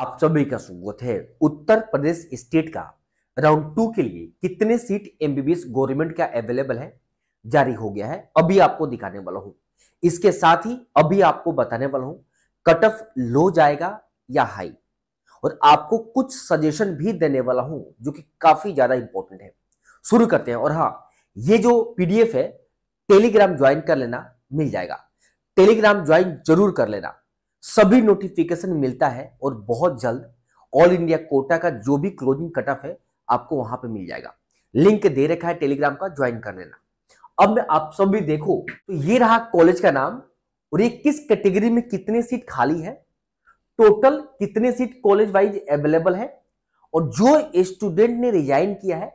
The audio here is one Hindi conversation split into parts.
आप सभी का स्वागत है उत्तर प्रदेश स्टेट का राउंड टू के लिए कितने सीट एमबीबीएस गवर्नमेंट का अवेलेबल है जारी हो गया है अभी आपको दिखाने वाला हूं इसके साथ ही अभी आपको बताने वाला हूं कट ऑफ लो जाएगा या हाई और आपको कुछ सजेशन भी देने वाला हूं जो कि काफी ज्यादा इंपॉर्टेंट है शुरू करते हैं और हाँ ये जो पीडीएफ है टेलीग्राम ज्वाइन कर लेना मिल जाएगा टेलीग्राम ज्वाइन जरूर कर लेना सभी नोटिफिकेशन मिलता है और बहुत जल्द ऑल इंडिया कोटा का जो भी क्लोजिंग कट ऑफ है आपको वहां पे मिल जाएगा लिंक दे रखा है टेलीग्राम का ज्वाइन कर लेना अब मैं आप सब भी देखो तो ये रहा कॉलेज का नाम और ये किस कैटेगरी में कितने सीट खाली है टोटल कितने सीट कॉलेज वाइज अवेलेबल है और जो स्टूडेंट ने रिजाइन किया है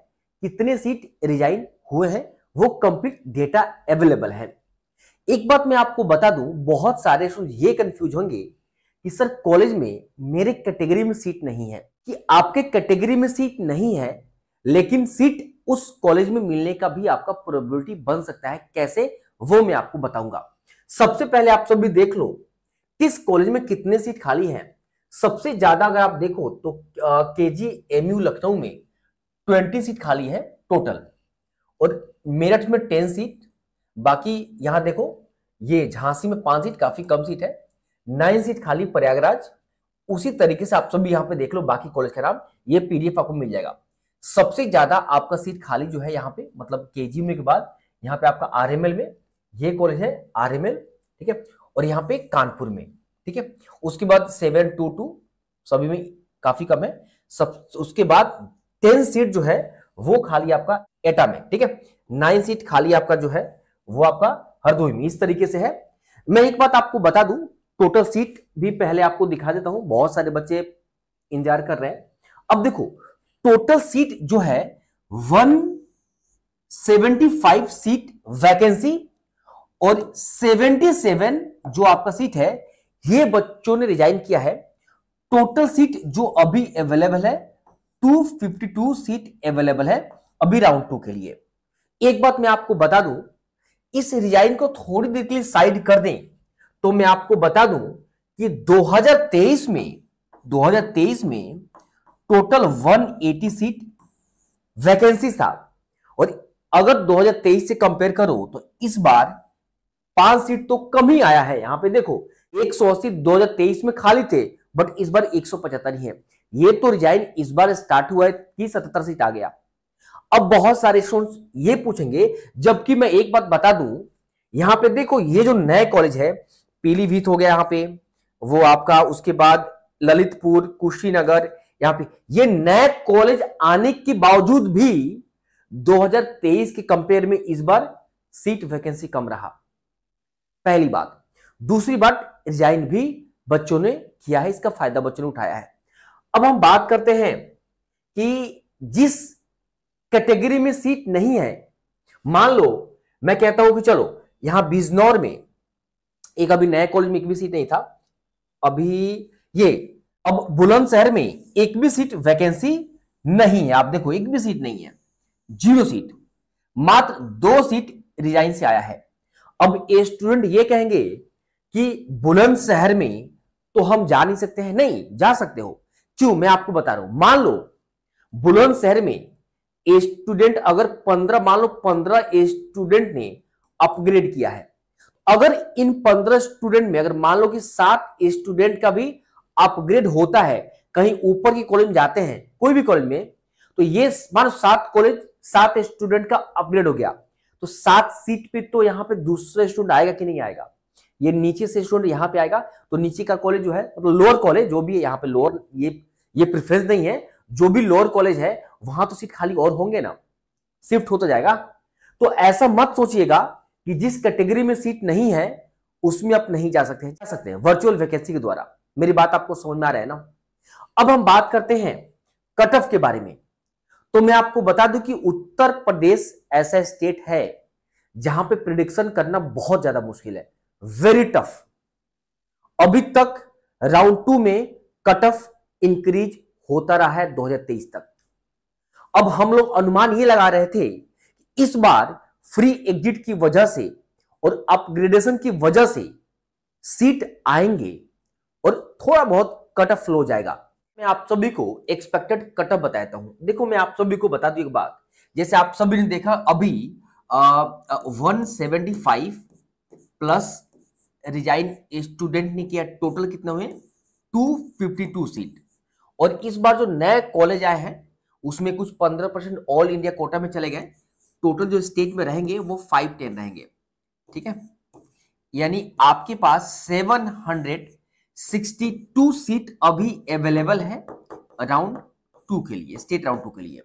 कितने सीट रिजाइन हुए हैं वो कंप्लीट डेटा अवेलेबल है एक बात मैं आपको बता दूं बहुत सारे स्टूडेंट ये कंफ्यूज होंगे कि सर कॉलेज में मेरे कैटेगरी में सीट नहीं है कि आपके कैटेगरी में सीट नहीं है लेकिन सीट उस कॉलेज में मिलने का भी आपका प्रोबेबिलिटी बन सकता है कैसे वो मैं आपको बताऊंगा सबसे पहले आप सभी देख लो किस कॉलेज में कितने सीट खाली है सबसे ज्यादा अगर आप देखो तो के जी एम यू लखनऊ में ट्वेंटी सीट खाली है टोटल और मेरठ में टेन सीट बाकी यहां देखो ये झांसी में पांच सीट काफी कम सीट है नाइन सीट खाली प्रयागराज उसी तरीके से आप सभी यहाँ पे देख लो बाकी कॉलेज का नाम ये पीडीएफ आपको मिल जाएगा सबसे ज्यादा आपका सीट खाली जो है यहाँ पे मतलब के में के बाद यहाँ पे आपका आर में ये कॉलेज है आर ठीक है और यहाँ पे कानपुर में ठीक है उसके बाद सेवन टू टू सभी में काफी कम है सब उसके बाद टेन सीट जो है वो खाली आपका एटा में ठीक है नाइन सीट खाली आपका जो है वो आपका हरदोई में इस तरीके से है मैं एक बात आपको बता दूं टोटल सीट भी पहले आपको दिखा देता हूं बहुत सारे बच्चे इंतजार कर रहे हैं अब देखो टोटल सीट जो है 175 सीट वैकेंसी और 77 जो आपका सीट है ये बच्चों ने रिजाइन किया है टोटल सीट जो अभी अवेलेबल है 252 सीट अवेलेबल है अभी राउंड टू के लिए एक बात मैं आपको बता दूं इस रिजाइन को थोड़ी देर के लिए साइड कर दें तो मैं आपको बता दूं कि 2023 में 2023 में टोटल 180 सीट वैकेंसी था और अगर 2023 से कंपेयर करो तो इस बार पांच सीट तो कम ही आया है यहां पे देखो हजार तेईस में खाली थे बट इस बार एक ही है ये तो रिजाइन इस बार स्टार्ट हुआ है कि सतहत्तर सीट आ गया अब बहुत सारे स्टूडेंट्स ये पूछेंगे जबकि मैं एक बात बता दू यहां पे देखो ये जो नए कॉलेज है पीलीभीत हो गया यहां पे वो आपका उसके बाद ललितपुर कुशीनगर यहां पे ये नए कॉलेज आने के बावजूद भी 2023 के कंपेयर में इस बार सीट वैकेंसी कम रहा पहली बात दूसरी बात रिजाइन भी बच्चों ने किया है इसका फायदा बच्चों ने उठाया है अब हम बात करते हैं कि जिस कैटेगरी में सीट नहीं है मान लो मैं कहता हूं कि चलो यहां बिजनौर में एक अभी नया कॉलेज में एक भी सीट नहीं था अभी ये अब बुलंदशहर में एक भी सीट वैकेंसी नहीं है आप देखो एक भी सीट नहीं है जीरो सीट मात्र दो सीट रिजाइन से आया है अब ये स्टूडेंट ये कहेंगे कि बुलंदशहर में तो हम जा नहीं सकते हैं नहीं जा सकते हो क्यों मैं आपको बता रहा हूं मान लो बुलंदशहर में स्टूडेंट अगर पंद्रह मान लो पंद्रह स्टूडेंट ने अपग्रेड किया है अगर इन पंद्रह स्टूडेंट में अगर मान लो कि सात स्टूडेंट का भी अपग्रेड होता है कहीं ऊपर की कॉलेज में जाते हैं कोई भी कॉलेज में तो ये लो सात कॉलेज सात स्टूडेंट का अपग्रेड हो गया तो सात सीट पे तो यहाँ पे दूसरा स्टूडेंट आएगा कि नहीं आएगा ये नीचे से स्टूडेंट यहाँ पे आएगा तो नीचे का कॉलेज जो है तो लोअर कॉलेज जो भी है यहाँ पे लोअर ये ये प्रेफरेंस नहीं है जो भी लोअर कॉलेज है वहां तो सीट खाली और होंगे ना शिफ्ट होता तो जाएगा तो ऐसा मत सोचिएगा कि जिस कैटेगरी में सीट नहीं है उसमें आप नहीं जा सकते हैं जा सकते हैं वर्चुअल वैकेंसी के द्वारा मेरी बात आपको समझ में आ रहा है ना अब हम बात करते हैं कट ऑफ के बारे में तो मैं आपको बता दूं कि उत्तर प्रदेश ऐसा स्टेट है जहां पे प्रिडिक्शन करना बहुत ज्यादा मुश्किल है वेरी टफ अभी तक राउंड टू में कट ऑफ इंक्रीज होता रहा है 2023 तक अब हम लोग अनुमान ये लगा रहे थे इस बार फ्री एग्जिट की वजह से और अपग्रेडेशन की वजह से सीट आएंगे और थोड़ा बहुत कट ऑफ फ्लो जाएगा मैं आप सभी को एक्सपेक्टेड कट ऑफ बताता हूं देखो मैं आप सभी को बता दू एक बात जैसे आप सभी ने देखा अभी one seventy five plus resign student ने किया टोटल कितने हुए 252 सीट और इस बार जो नए कॉलेज आए हैं उसमें कुछ पंद्रह परसेंट ऑल इंडिया कोटा में चले गए टोटल जो स्टेट में रहेंगे वो फाइव टेन रहेंगे ठीक है यानी आपके पास seven hundred sixty two seat अभी अवेलेबल है राउंड टू के लिए स्टेट राउंड टू के लिए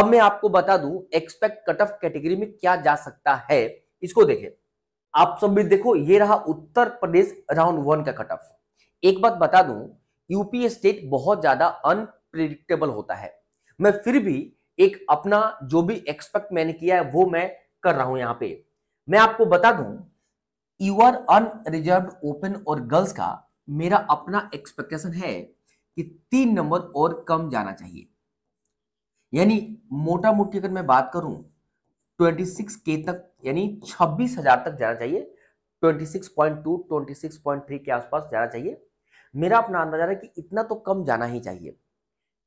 अब मैं आपको बता दूं एक्सपेक्ट कट ऑफ कैटेगरी में क्या जा सकता है इसको देखें आप सब भी देखो ये रहा उत्तर प्रदेश राउंड वन का कट ऑफ एक बात बता दूं यूपी स्टेट बहुत ज्यादा अनप्रिडिक्टेबल होता है मैं फिर भी एक अपना जो भी एक्सपेक्ट मैंने किया है वो मैं कर रहा हूं यहां पे मैं आपको बता दूं आर अनरिजर्व ओपन और गर्ल्स का मेरा अपना एक्सपेक्टेशन है कि तीन नंबर और कम जाना चाहिए यानी मोटा मोटी अगर मैं बात करूं 26 के तक यानी 26,000 तक जाना चाहिए 26.2 26.3 के आसपास जाना चाहिए मेरा अपना अंदाजा है कि इतना तो कम जाना ही चाहिए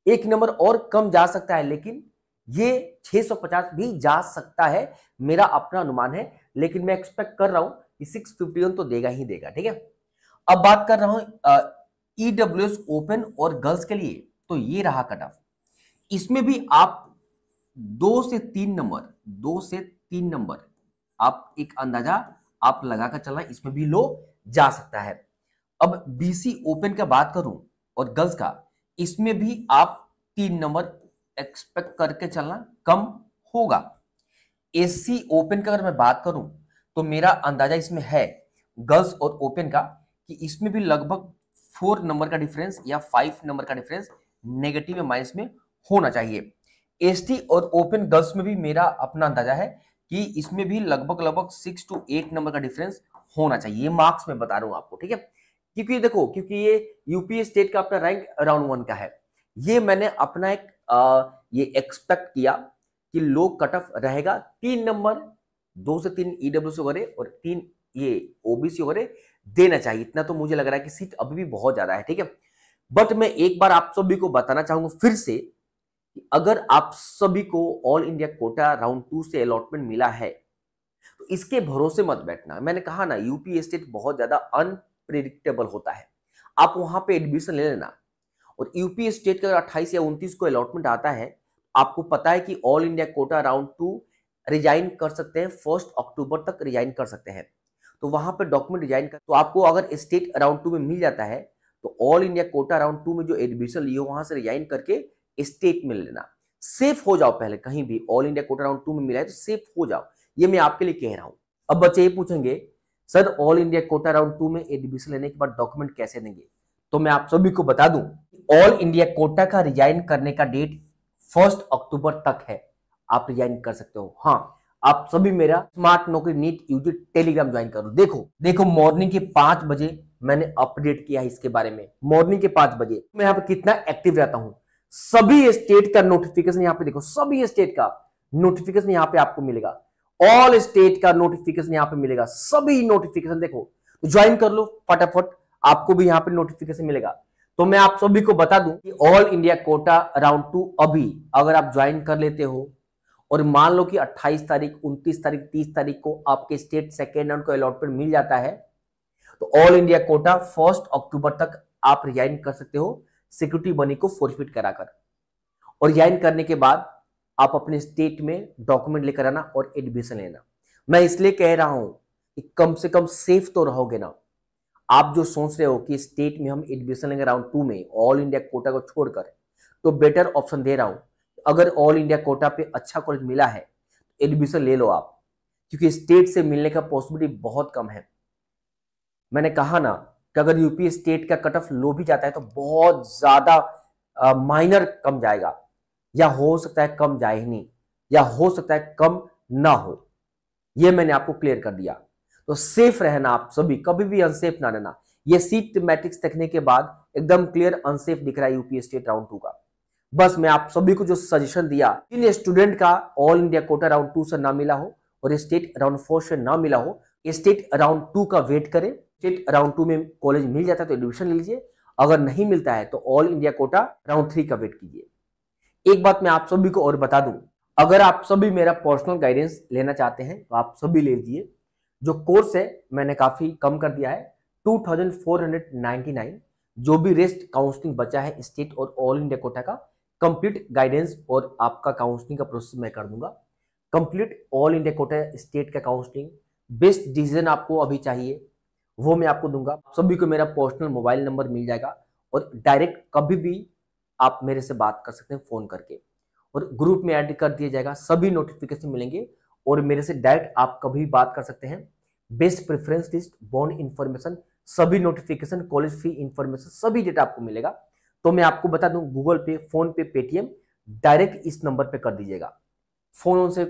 एक नंबर और कम जा सकता है लेकिन ये 650 भी जा सकता है मेरा अपना अनुमान है लेकिन मैं एक्सपेक्ट कर रहा हूं कि 651 तो देगा ही देगा ठीक है अब बात कर रहा हूं ईडब्ल्यू एस ओपन और गर्ल्स के लिए तो ये रहा कट ऑफ इसमें भी आप दो से तीन नंबर दो से तीन नंबर आप एक अंदाजा आप लगाकर चलना इसमें भी लो जा सकता है अब बीसी ओपन का बात करूं और गर्ल्स का इसमें भी आप तीन नंबर एक्सपेक्ट करके चलना कम होगा एससी ओपन का अगर मैं बात करूं तो मेरा अंदाजा इसमें है गर्ल्स और ओपन का कि इसमें भी लगभग फोर नंबर का डिफरेंस या फाइव नंबर का डिफरेंस नेगेटिव या माइनस में होना चाहिए एसटी और ओपन गर्ल्स में भी मेरा अपना अंदाजा है कि इसमें भी लगभग लगभग सिक्स टू एट नंबर का डिफरेंस होना चाहिए मार्क्स में बता रहा हूं आपको ठीक है क्योंकि देखो क्योंकि ये यूपी स्टेट का अपना रैंक अराउंड वन का है ये मैंने अपना एक आ, ये एक्सपेक्ट किया कि लो कट ऑफ रहेगा तीन नंबर दो से तीन ईडब्ल्यू e वगैरह और तीन ये ओबीसी वगैरह देना चाहिए इतना तो मुझे लग रहा है कि सीट अभी भी बहुत ज्यादा है ठीक है बट मैं एक बार आप सभी को बताना चाहूंगा फिर से कि अगर आप सभी को all India quota round two से अलॉटमेंट मिला है तो इसके भरोसे मत बैठना मैंने कहा ना यूपी स्टेट बहुत ज्यादा अन प्रिडिक्टेबल होता है आप वहां पे एडमिशन ले लेना और यूपी स्टेट के अगर अट्ठाईस या उनतीस को अलॉटमेंट आता है आपको पता है कि all India quota round two resign कर सकते हैं फर्स्ट अक्टूबर तक रिजाइन कर सकते हैं तो वहां पर डॉक्यूमेंट रिजाइन कर तो आपको अगर स्टेट राउंड टू में मिल जाता है तो all India quota round two में जो एडमिशन लिए वहां से रिजाइन करके स्टेट में लेना सेफ हो जाओ पहले कहीं भी all India quota round two में मिला है तो सेफ हो जाओ ये मैं आपके लिए कह रहा हूं अब बच्चे ये पूछेंगे sir all India quota round two में एडमिशन लेने के बाद डॉक्यूमेंट कैसे देंगे तो मैं आप सभी को बता दूं ऑल इंडिया कोटा का रिजाइन करने का डेट फर्स्ट अक्टूबर तक है आप रिजाइन कर सकते हो हाँ आप सभी मेरा स्मार्ट नौकरी नीट यूजी टेलीग्राम ज्वाइन करो देखो देखो मॉर्निंग के पांच बजे मैंने अपडेट किया है इसके बारे में मॉर्निंग के पांच बजे मैं यहाँ पे कितना एक्टिव रहता हूँ सभी स्टेट का नोटिफिकेशन यहाँ पे देखो सभी स्टेट का नोटिफिकेशन यहाँ पे आपको मिलेगा ऑल स्टेट का नोटिफिकेशन यहां पे मिलेगा सभी नोटिफिकेशन देखो तो ज्वाइन कर लो फटाफट आपको भी यहां पे नोटिफिकेशन मिलेगा तो मैं आप सभी को बता दूं कि all India quota round two अभी अगर आप ज्वाइन कर लेते हो और मान लो कि 28 तारीख 29 तारीख 30 तारीख को आपके स्टेट सेकेंड राउंड को अलॉटमेंट मिल जाता है तो all India quota first October तक आप रिजाइन कर सकते हो सिक्योरिटी मनी को फोरफिट कराकर और ज्वाइन करने के बाद आप अपने स्टेट में डॉक्यूमेंट लेकर आना और एडमिशन लेना मैं इसलिए कह रहा हूं कि कम से कम सेफ तो रहोगे ना आप जो सोच रहे हो कि स्टेट में हम एडमिशन लेंगे राउंड टू में ऑल इंडिया कोटा को छोड़कर तो बेटर ऑप्शन दे रहा हूं अगर ऑल इंडिया कोटा पे अच्छा कॉलेज मिला है तो एडमिशन ले लो आप क्योंकि स्टेट से मिलने का पॉसिबिलिटी बहुत कम है मैंने कहा ना कि अगर यूपी स्टेट का कट ऑफ लो भी जाता है तो बहुत ज्यादा माइनर कम जाएगा या हो सकता है कम जाए ही नहीं या हो सकता है कम ना हो ये मैंने आपको क्लियर कर दिया तो सेफ रहना आप सभी कभी भी अनसेफ ना रहना ये सीट मैट्रिक्स देखने के बाद एकदम क्लियर अनसेफ दिख रहा है यूपी स्टेट राउंड टू का बस मैं आप सभी को जो सजेशन दिया जिन स्टूडेंट का all India quota round two से ना मिला हो और स्टेट राउंड फोर से ना मिला हो स्टेट राउंड टू का वेट करें स्टेट राउंड टू में कॉलेज मिल जाता है तो एडमिशन ले लीजिए अगर नहीं मिलता है तो all India quota round three का वेट कीजिए एक बात मैं आप सभी को और बता दूं अगर आप सभी मेरा पर्सनल गाइडेंस लेना चाहते हैं तो आप सभी ले लीजिए जो कोर्स है मैंने काफ़ी कम कर दिया है 2499 जो भी रेस्ट काउंसलिंग बचा है स्टेट और ऑल इंडिया कोटा का कंप्लीट गाइडेंस और आपका काउंसलिंग का प्रोसेस मैं कर दूंगा complete all India quota state का काउंसलिंग बेस्ट डिसीजन आपको अभी चाहिए वो मैं आपको दूंगा सभी को मेरा पर्सनल मोबाइल नंबर मिल जाएगा और डायरेक्ट कभी भी आप मेरे से बात कर सकते हैं फ़ोन करके और ग्रुप में ऐड कर दिया जाएगा सभी नोटिफिकेशन मिलेंगे और मेरे से डायरेक्ट आप कभी बात कर सकते हैं best preference list bond information सभी नोटिफिकेशन कॉलेज फी इन्फॉर्मेशन सभी डेटा आपको मिलेगा तो मैं आपको बता दूं गूगल पे फोन पे पेटीएम डायरेक्ट इस नंबर पे कर दीजिएगा फोन से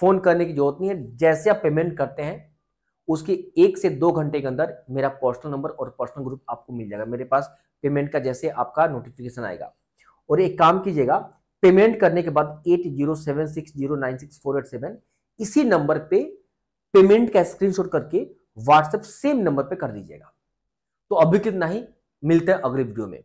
फोन करने की जरूरत नहीं है जैसे आप पेमेंट करते हैं उसके एक से दो घंटे के अंदर मेरा पर्सनल नंबर और पर्सनल ग्रुप आपको मिल जाएगा मेरे पास पेमेंट का जैसे आपका नोटिफिकेशन आएगा और एक काम कीजिएगा पेमेंट करने के बाद eight zero seven six zero nine six four eight seven इसी नंबर पे पेमेंट का स्क्रीनशॉट करके व्हाट्सएप सेम नंबर पे कर दीजिएगा तो अभी कितना ही मिलते हैं अगले वीडियो में